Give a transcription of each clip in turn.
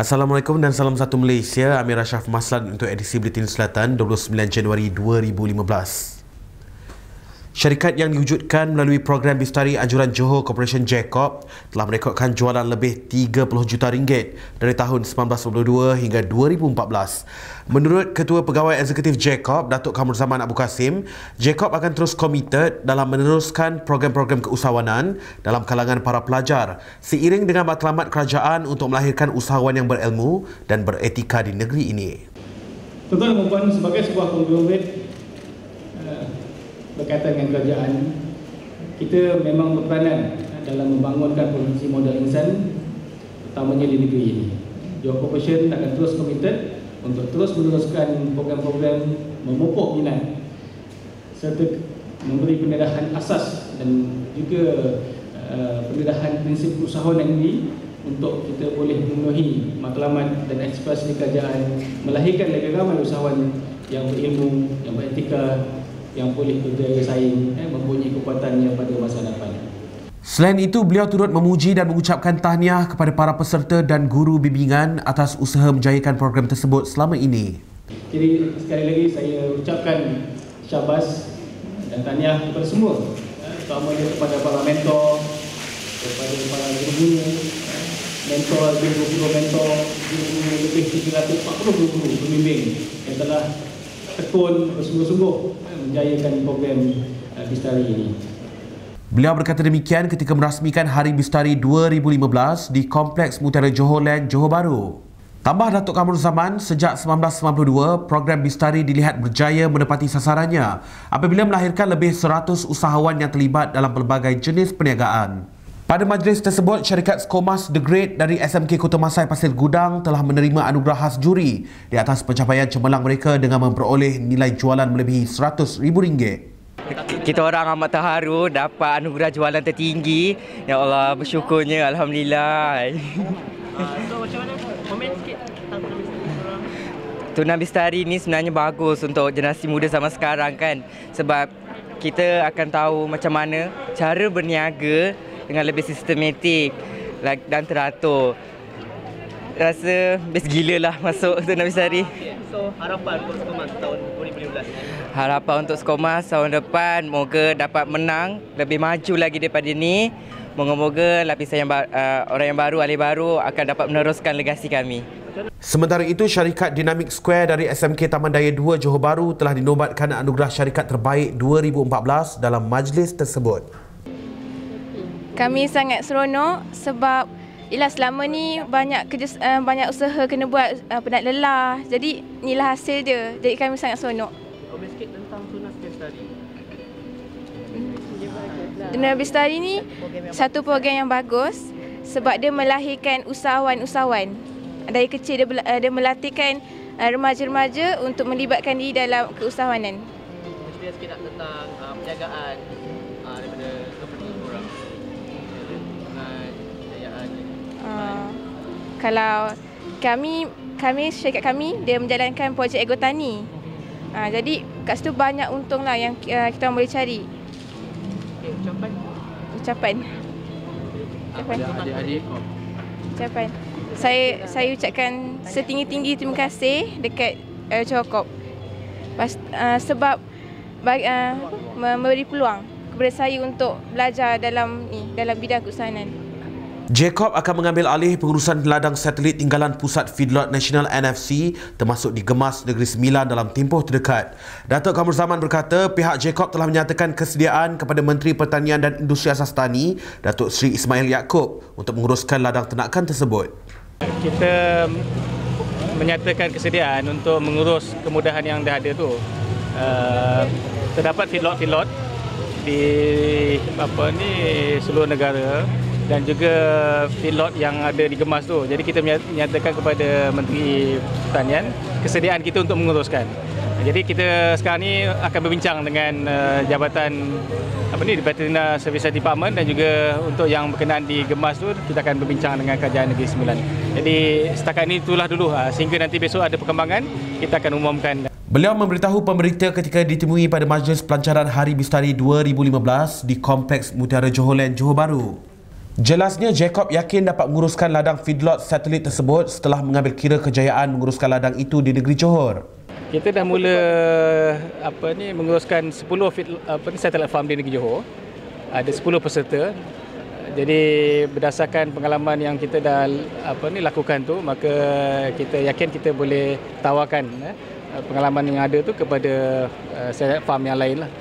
Assalamualaikum dan salam satu Malaysia. Amirah Rashaf Maslan untuk edisi Britain Selatan 29 Januari 2015. Syarikat yang diwujudkan melalui program Bistari Anjuran Johor Corporation Jacob telah merekodkan jualan lebih 30 juta ringgit dari tahun 1992 hingga 2014. Menurut Ketua Pegawai Eksekutif Jacob, Datuk Kamur Zaman Abu Kasim, Jacob akan terus komited dalam meneruskan program-program keusahawanan dalam kalangan para pelajar seiring dengan matlamat kerajaan untuk melahirkan usahawan yang berilmu dan beretika di negeri ini. Tuan-tuan dan sebagai sebuah konglomerat berkaitan dengan kerajaan kita memang berperanan dalam membangunkan produksi modal insan utamanya di negeri ini Your Corporation akan terus komited untuk terus meneruskan program-program memupuk minat serta memberi pendedahan asas dan juga uh, pendedahan prinsip usaha negeri untuk kita boleh memenuhi maklamat dan ekspresi kerajaan melahirkan negara usahawan yang berilmu, yang beretika, yang boleh berdaya saing eh, mempunyai kekuatannya pada masa depan. Selain itu, beliau turut memuji dan mengucapkan tahniah kepada para peserta dan guru bimbingan atas usaha menjayakan program tersebut selama ini. Jadi sekali lagi saya ucapkan syabas dan tahniah kepada semua. Terutamanya kepada para mentor, kepada para guru-guru, mentor guru guru mentor, guru-guru lebih 340 guru pembimbing yang telah tekun bersungguh-sungguh menjayakan program eh, Bistari ini. Beliau berkata demikian ketika merasmikan Hari Bistari 2015 di Kompleks Mutiara Johor Land, Johor Bahru. Tambah Datuk Kamru Zaman, sejak 1992, program Bistari dilihat berjaya menepati sasarannya apabila melahirkan lebih 100 usahawan yang terlibat dalam pelbagai jenis perniagaan. Pada majlis tersebut, syarikat Skomas The Great dari SMK Kota Masai Pasir Gudang telah menerima anugerah khas juri di atas pencapaian cemerlang mereka dengan memperoleh nilai jualan melebihi rm ringgit. Kita orang amat terharu dapat anugerah jualan tertinggi. Ya Allah, bersyukurnya. Alhamdulillah. Tunan Bistari ini sebenarnya bagus untuk generasi muda sama sekarang kan sebab kita akan tahu macam mana cara berniaga dengan lebih sistematik dan teratur. Rasa best gila lah masuk tu Nabi Sari. So harapan untuk Skomas tahun 2015? Harapan untuk Skomas tahun depan moga dapat menang lebih maju lagi daripada ini. Moga-moga lapisan yang uh, orang yang baru, ahli baru akan dapat meneruskan legasi kami. Sementara itu, syarikat Dynamic Square dari SMK Taman Daya 2 Johor Bahru telah dinobatkan anugerah syarikat terbaik 2014 dalam majlis tersebut kami sangat seronok sebab ialah selama ni banyak kerja eh, banyak usaha kena buat eh, penat lelah. Jadi inilah hasil dia. Jadi kami sangat seronok. Komen sikit Tunas Bestari. ni satu program yang bagus sebab dia melahirkan usahawan-usahawan. Dari kecil dia, dia melatihkan eh, remaja-remaja untuk melibatkan diri dalam keusahawanan. Hmm, mesti sikit nak tentang penjagaan kalau kami kami syarikat kami dia menjalankan projek egotani. Ha, jadi kat situ banyak untung lah yang uh, kita boleh cari. Okay, ucapan. Ucapan. Ucapan. Ucapan. Saya saya ucapkan setinggi-tinggi terima kasih dekat uh, eh, Cokop. Pas, uh, sebab bagi, uh, memberi peluang kepada saya untuk belajar dalam ni dalam bidang keusahanan. Jacob akan mengambil alih pengurusan ladang satelit tinggalan pusat feedlot nasional NFC termasuk di Gemas Negeri Sembilan dalam tempoh terdekat. Datuk Kamur Zaman berkata pihak Jacob telah menyatakan kesediaan kepada Menteri Pertanian dan Industri Asas Tani Datuk Sri Ismail Yaakob untuk menguruskan ladang ternakan tersebut. Kita menyatakan kesediaan untuk mengurus kemudahan yang dah ada tu. Uh, terdapat feedlot-feedlot di apa ni seluruh negara dan juga feedlot yang ada di Gemas tu. Jadi kita menyatakan kepada Menteri Pertanian kesediaan kita untuk menguruskan. Jadi kita sekarang ni akan berbincang dengan uh, jabatan apa ni di Petrina Service Department dan juga untuk yang berkenaan di Gemas tu kita akan berbincang dengan Kerajaan Negeri Sembilan. Jadi setakat ini itulah dulu uh, sehingga nanti besok ada perkembangan kita akan umumkan. Beliau memberitahu pemerita ketika ditemui pada majlis pelancaran Hari Bistari 2015 di Kompleks Mutiara Johor Land, Johor Bahru. Jelasnya Jacob yakin dapat menguruskan ladang feedlot satelit tersebut setelah mengambil kira kejayaan menguruskan ladang itu di negeri Johor. Kita dah mula apa ni menguruskan 10 feed apa ni satelit farm di negeri Johor. Ada 10 peserta. Jadi berdasarkan pengalaman yang kita dah apa ni lakukan tu maka kita yakin kita boleh tawarkan eh, pengalaman yang ada tu kepada uh, satelit farm yang lain lah.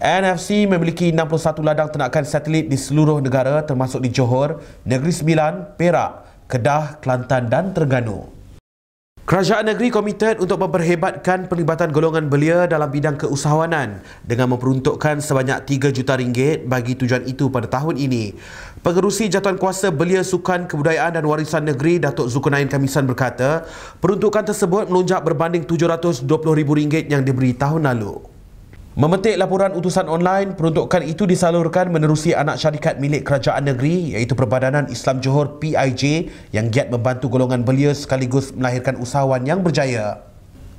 NFC memiliki 61 ladang ternakan satelit di seluruh negara termasuk di Johor, Negeri Sembilan, Perak, Kedah, Kelantan dan Terengganu. Kerajaan negeri komited untuk memperhebatkan pelibatan golongan belia dalam bidang keusahawanan dengan memperuntukkan sebanyak 3 juta ringgit bagi tujuan itu pada tahun ini. Pengerusi Jatuan Kuasa Belia Sukan Kebudayaan dan Warisan Negeri Datuk Zulkarnain Kamisan berkata, peruntukan tersebut melonjak berbanding 720 ribu ringgit yang diberi tahun lalu. Memetik laporan utusan online, peruntukan itu disalurkan menerusi anak syarikat milik kerajaan negeri iaitu Perbadanan Islam Johor PIJ yang giat membantu golongan belia sekaligus melahirkan usahawan yang berjaya.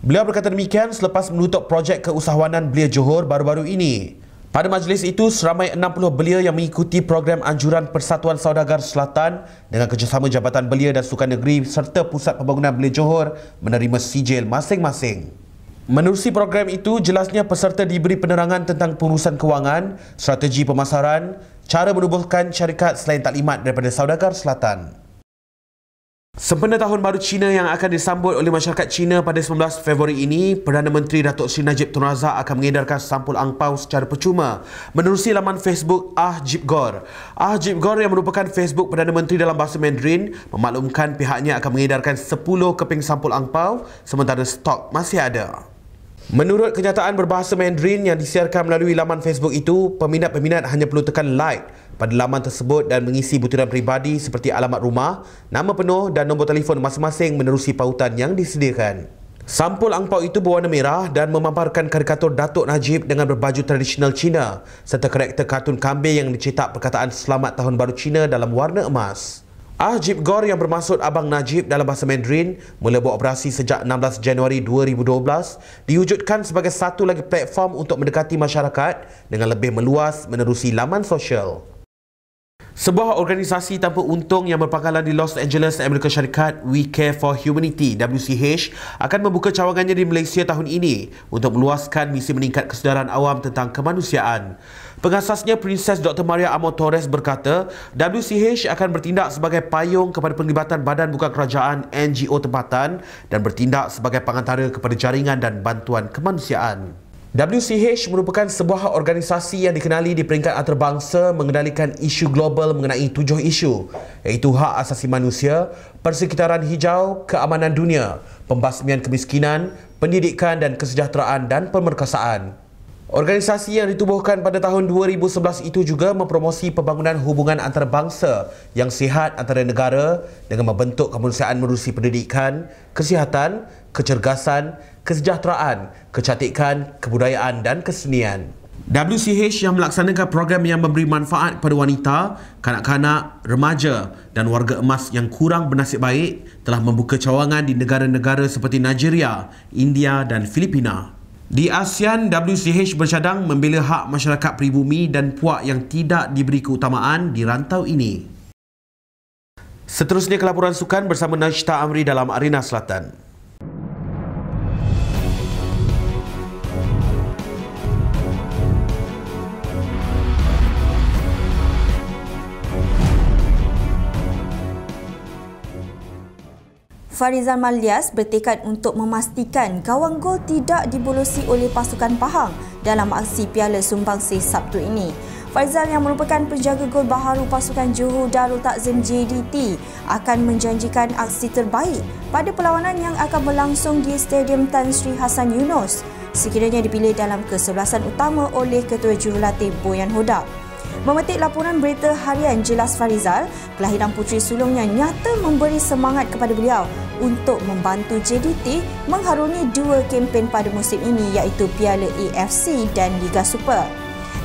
Beliau berkata demikian selepas menutup projek keusahawanan belia Johor baru-baru ini. Pada majlis itu, seramai 60 belia yang mengikuti program anjuran Persatuan Saudagar Selatan dengan kerjasama Jabatan Belia dan Sukan Negeri serta Pusat Pembangunan Belia Johor menerima sijil masing-masing. Menerusi program itu, jelasnya peserta diberi penerangan tentang pengurusan kewangan, strategi pemasaran, cara menubuhkan syarikat selain taklimat daripada Saudagar Selatan. Sempena Tahun Baru Cina yang akan disambut oleh masyarakat Cina pada 19 Februari ini, Perdana Menteri Datuk Seri Najib Tun Razak akan mengedarkan sampul angpau secara percuma menerusi laman Facebook Ah Jib Gor. Ah Jib Gor yang merupakan Facebook Perdana Menteri dalam bahasa Mandarin memaklumkan pihaknya akan mengedarkan 10 keping sampul angpau sementara stok masih ada. Menurut kenyataan berbahasa Mandarin yang disiarkan melalui laman Facebook itu, peminat-peminat hanya perlu tekan like pada laman tersebut dan mengisi butiran peribadi seperti alamat rumah, nama penuh dan nombor telefon masing-masing menerusi pautan yang disediakan. Sampul angpau itu berwarna merah dan memaparkan karikatur Datuk Najib dengan berbaju tradisional Cina serta karakter kartun kambing yang dicetak perkataan Selamat Tahun Baru Cina dalam warna emas. Ah Jeep Gore yang bermaksud Abang Najib dalam bahasa Mandarin mula buat operasi sejak 16 Januari 2012 diwujudkan sebagai satu lagi platform untuk mendekati masyarakat dengan lebih meluas menerusi laman sosial. Sebuah organisasi tanpa untung yang berpangkalan di Los Angeles, Amerika Syarikat, We Care for Humanity, WCH, akan membuka cawangannya di Malaysia tahun ini untuk meluaskan misi meningkat kesedaran awam tentang kemanusiaan. Pengasasnya Princess Dr. Maria Amor Torres berkata, WCH akan bertindak sebagai payung kepada penglibatan badan bukan kerajaan NGO tempatan dan bertindak sebagai pengantara kepada jaringan dan bantuan kemanusiaan. WCH merupakan sebuah organisasi yang dikenali di peringkat antarabangsa mengendalikan isu global mengenai tujuh isu iaitu hak asasi manusia, persekitaran hijau, keamanan dunia, pembasmian kemiskinan, pendidikan dan kesejahteraan dan pemerkasaan. Organisasi yang ditubuhkan pada tahun 2011 itu juga mempromosi pembangunan hubungan antarabangsa yang sihat antara negara dengan membentuk kemanusiaan merusi pendidikan, kesihatan, kecergasan kesejahteraan, kecantikan, kebudayaan dan kesenian. WCH yang melaksanakan program yang memberi manfaat kepada wanita, kanak-kanak, remaja dan warga emas yang kurang bernasib baik telah membuka cawangan di negara-negara seperti Nigeria, India dan Filipina. Di ASEAN, WCH bercadang membela hak masyarakat pribumi dan puak yang tidak diberi keutamaan di rantau ini. Seterusnya, kelaporan sukan bersama Najita Amri dalam Arena Selatan. Farizan Malias bertekad untuk memastikan gawang gol tidak dibolosi oleh pasukan Pahang dalam aksi Piala Sumbangsi Sabtu ini. Faizal yang merupakan penjaga gol baharu pasukan Johor Darul Takzim JDT akan menjanjikan aksi terbaik pada perlawanan yang akan berlangsung di Stadium Tan Sri Hassan Yunus sekiranya dipilih dalam kesebelasan utama oleh Ketua Jurulatih Boyan Hodak. Memetik laporan berita harian Jelas Farizal, kelahiran putri sulungnya nyata memberi semangat kepada beliau untuk membantu JDT mengharungi dua kempen pada musim ini iaitu Piala AFC dan Liga Super.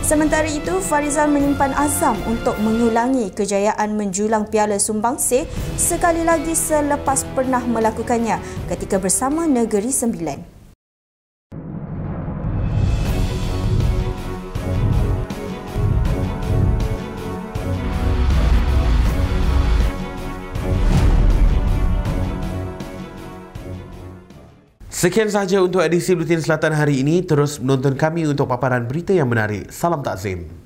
Sementara itu, Farizal menyimpan azam untuk mengulangi kejayaan menjulang Piala Sumbangsih sekali lagi selepas pernah melakukannya ketika bersama Negeri Sembilan. Sekian sahaja untuk edisi Blutin Selatan hari ini. Terus menonton kami untuk paparan berita yang menarik. Salam Takzim.